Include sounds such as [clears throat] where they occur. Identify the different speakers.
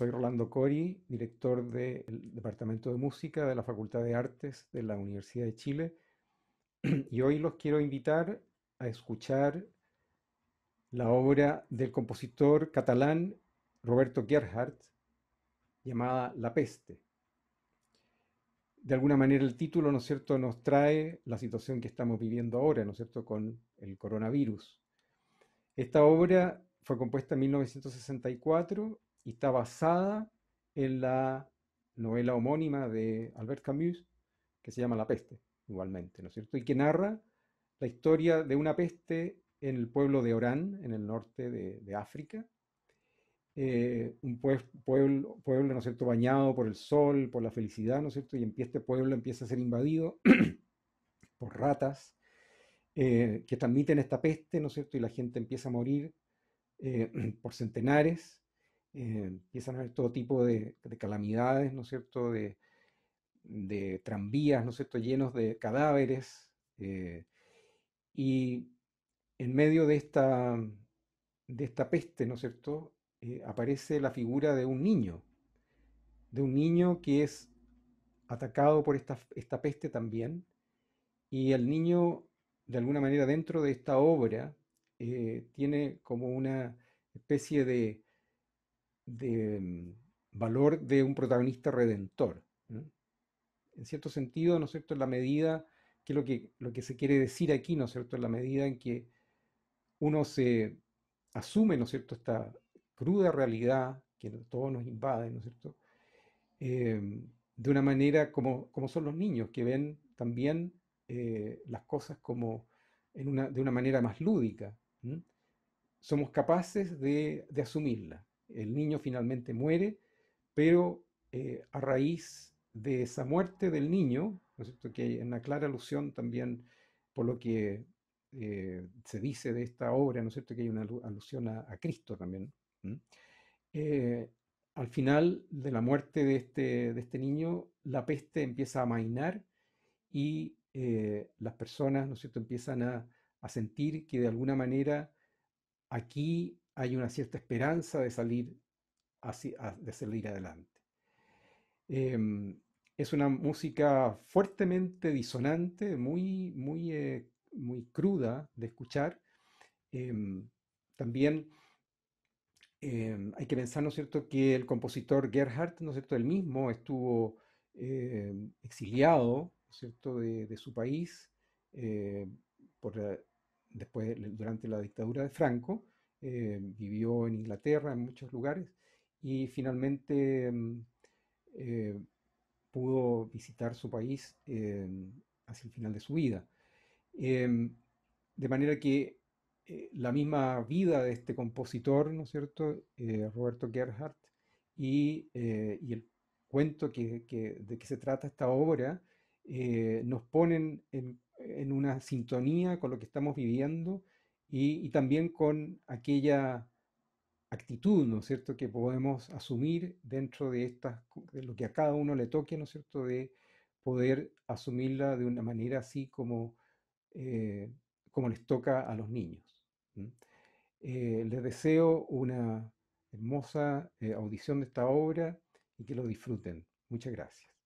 Speaker 1: Soy Rolando Cori, director del Departamento de Música de la Facultad de Artes de la Universidad de Chile, [clears throat] y hoy los quiero invitar a escuchar la obra del compositor catalán Roberto Gerhardt, llamada La peste. De alguna manera el título, ¿no es cierto?, nos trae la situación que estamos viviendo ahora, ¿no es cierto?, con el coronavirus. Esta obra fue compuesta en 1964 y está basada en la novela homónima de Albert Camus, que se llama La peste, igualmente, ¿no es cierto? Y que narra la historia de una peste en el pueblo de Orán, en el norte de, África, eh, un pueblo, pueblo, ¿no es cierto?, bañado por el sol, por la felicidad, ¿no es cierto?, y este pueblo empieza a ser invadido [clears throat] por ratas eh, que transmiten esta peste, ¿no es cierto?, y la gente empieza a morir eh, [clears throat] por centenares, empiezan a haber todo tipo de, calamidades, ¿no es cierto?, de, tranvías, ¿no es cierto?, llenos de cadáveres. Eh, y en medio de esta, de esta peste, ¿no es cierto?, eh, aparece la figura de un niño, de un niño que es atacado por esta, esta peste también, y el niño, de alguna manera, dentro de esta obra, eh, tiene como una especie de de mm, valor de un protagonista redentor. En cierto sentido, ¿no es cierto?, en la medida que lo que, lo que se quiere decir aquí, ¿no es cierto?, en la medida en que uno se asume, ¿no es cierto?, esta cruda realidad que todos nos invade, ¿no es cierto?, em, de una manera como, como, son los niños, que ven también eh, las cosas como en de una manera más lúdica. Somos capaces de, de asumirla. El niño finalmente muere, pero eh, a raíz de esa muerte del niño, es que hay una clara alusión también por lo que eh, se dice de esta obra, ¿no cierto? que hay una alusión a, Cristo también. Eh, al final de la muerte de este, de este niño, la peste empieza a mainar y las personas, ¿no es cierto?, empiezan a, a, sentir que de alguna manera aquí hay una cierta esperanza de salir, de salir adelante. Em, es una música fuertemente disonante, muy, muy, eh, muy cruda de escuchar. Em, también em, hay que pensar, ¿no cierto?, que el compositor Gerhardt, ¿no es cierto?, él mismo estuvo exiliado, cierto?, de, su país eh, eh, después, durante la dictadura de Franco, eh, vivió en Inglaterra, en muchos lugares, y finalmente mm, eh, pudo visitar su país eh, hacia el final de su vida. Em, de manera que la misma vida de este compositor, ¿no es cierto?, Roberto Gerhardt, y, el cuento de que se trata esta obra, nos ponen en, una sintonía con lo que estamos viviendo y, también con aquella actitud, ¿no es cierto?, que podemos asumir dentro de, estas, de lo que a cada uno le toque, ¿no es cierto?, de poder asumirla de una manera así como, eh, como les toca a los niños. Eh, les deseo una hermosa eh, audición de esta obra y que lo disfruten. Muchas gracias.